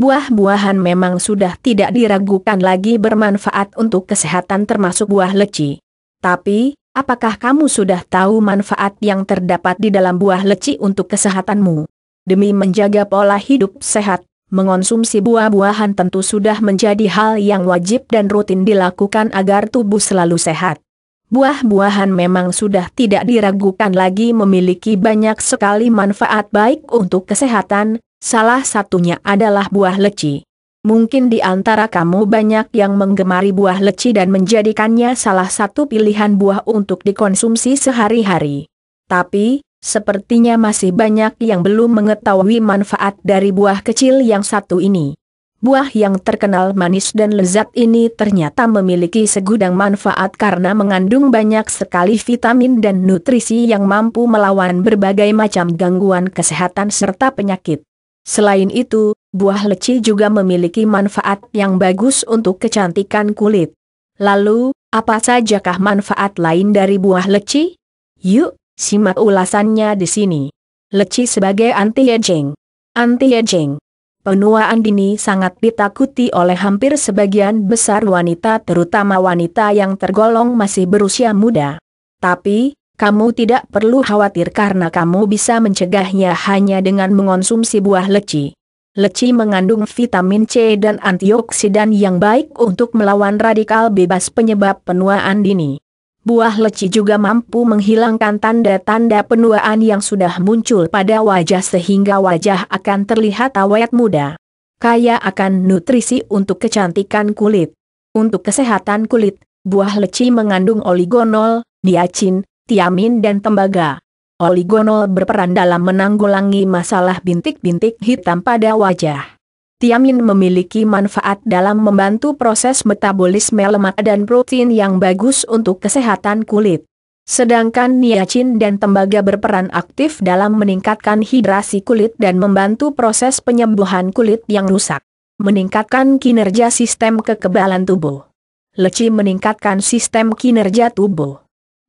Buah-buahan memang sudah tidak diragukan lagi bermanfaat untuk kesehatan termasuk buah leci. Tapi, apakah kamu sudah tahu manfaat yang terdapat di dalam buah leci untuk kesehatanmu? Demi menjaga pola hidup sehat, mengonsumsi buah-buahan tentu sudah menjadi hal yang wajib dan rutin dilakukan agar tubuh selalu sehat. Buah-buahan memang sudah tidak diragukan lagi memiliki banyak sekali manfaat baik untuk kesehatan, Salah satunya adalah buah leci. Mungkin di antara kamu banyak yang menggemari buah leci dan menjadikannya salah satu pilihan buah untuk dikonsumsi sehari-hari. Tapi, sepertinya masih banyak yang belum mengetahui manfaat dari buah kecil yang satu ini. Buah yang terkenal manis dan lezat ini ternyata memiliki segudang manfaat karena mengandung banyak sekali vitamin dan nutrisi yang mampu melawan berbagai macam gangguan kesehatan serta penyakit. Selain itu, buah leci juga memiliki manfaat yang bagus untuk kecantikan kulit. Lalu, apa sajakah manfaat lain dari buah leci? Yuk, simak ulasannya di sini. Leci sebagai anti-aging. Anti-aging. Penuaan dini sangat ditakuti oleh hampir sebagian besar wanita terutama wanita yang tergolong masih berusia muda. Tapi, kamu tidak perlu khawatir karena kamu bisa mencegahnya hanya dengan mengonsumsi buah leci. Leci mengandung vitamin C dan antioksidan yang baik untuk melawan radikal bebas penyebab penuaan dini. Buah leci juga mampu menghilangkan tanda-tanda penuaan yang sudah muncul pada wajah sehingga wajah akan terlihat awet muda. Kaya akan nutrisi untuk kecantikan kulit. Untuk kesehatan kulit, buah leci mengandung oligonol, niacin, tiamin dan tembaga. Oligonol berperan dalam menanggulangi masalah bintik-bintik hitam pada wajah. Tiamin memiliki manfaat dalam membantu proses metabolisme lemak dan protein yang bagus untuk kesehatan kulit. Sedangkan niacin dan tembaga berperan aktif dalam meningkatkan hidrasi kulit dan membantu proses penyembuhan kulit yang rusak. Meningkatkan kinerja sistem kekebalan tubuh. Leci meningkatkan sistem kinerja tubuh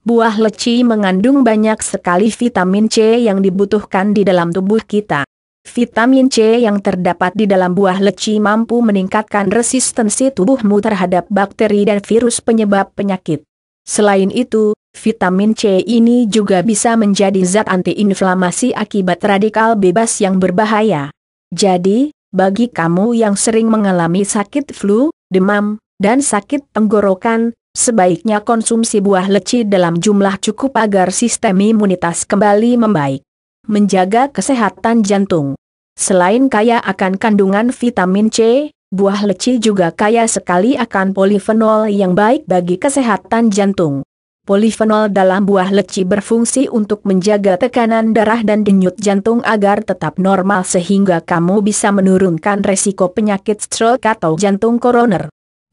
buah leci mengandung banyak sekali vitamin C yang dibutuhkan di dalam tubuh kita. Vitamin C yang terdapat di dalam buah leci mampu meningkatkan resistensi tubuhmu terhadap bakteri dan virus penyebab penyakit. Selain itu, vitamin C ini juga bisa menjadi zat antiinflamasi akibat radikal bebas yang berbahaya. Jadi, bagi kamu yang sering mengalami sakit flu, demam, dan sakit tenggorokan, Sebaiknya konsumsi buah leci dalam jumlah cukup agar sistem imunitas kembali membaik. Menjaga kesehatan jantung. Selain kaya akan kandungan vitamin C, buah leci juga kaya sekali akan polifenol yang baik bagi kesehatan jantung. Polifenol dalam buah leci berfungsi untuk menjaga tekanan darah dan denyut jantung agar tetap normal sehingga kamu bisa menurunkan resiko penyakit stroke atau jantung koroner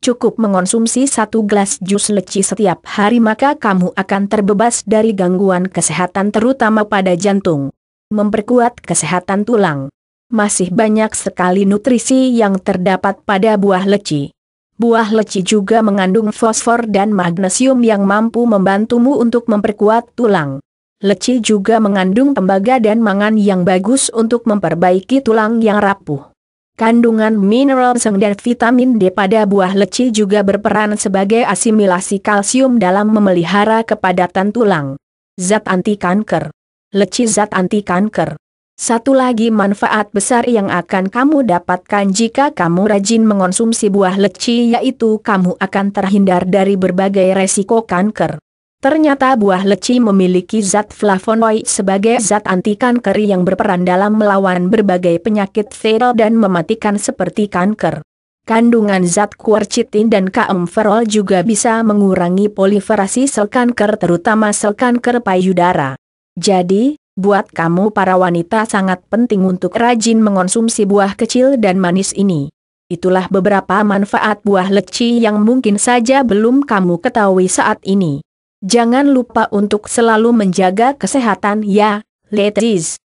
cukup mengonsumsi satu gelas jus leci setiap hari maka kamu akan terbebas dari gangguan kesehatan terutama pada jantung. Memperkuat kesehatan tulang. Masih banyak sekali nutrisi yang terdapat pada buah leci. Buah leci juga mengandung fosfor dan magnesium yang mampu membantumu untuk memperkuat tulang. Leci juga mengandung tembaga dan mangan yang bagus untuk memperbaiki tulang yang rapuh. Kandungan mineral seng dan vitamin D pada buah leci juga berperan sebagai asimilasi kalsium dalam memelihara kepadatan tulang. Zat anti kanker. Leci zat anti kanker. Satu lagi manfaat besar yang akan kamu dapatkan jika kamu rajin mengonsumsi buah leci yaitu kamu akan terhindar dari berbagai resiko kanker. Ternyata buah leci memiliki zat flavonoid sebagai zat anti kanker yang berperan dalam melawan berbagai penyakit viral dan mematikan seperti kanker. Kandungan zat quercetin dan kaemferol juga bisa mengurangi proliferasi sel kanker terutama sel kanker payudara. Jadi, buat kamu para wanita sangat penting untuk rajin mengonsumsi buah kecil dan manis ini. Itulah beberapa manfaat buah leci yang mungkin saja belum kamu ketahui saat ini. Jangan lupa untuk selalu menjaga kesehatan ya, ladies.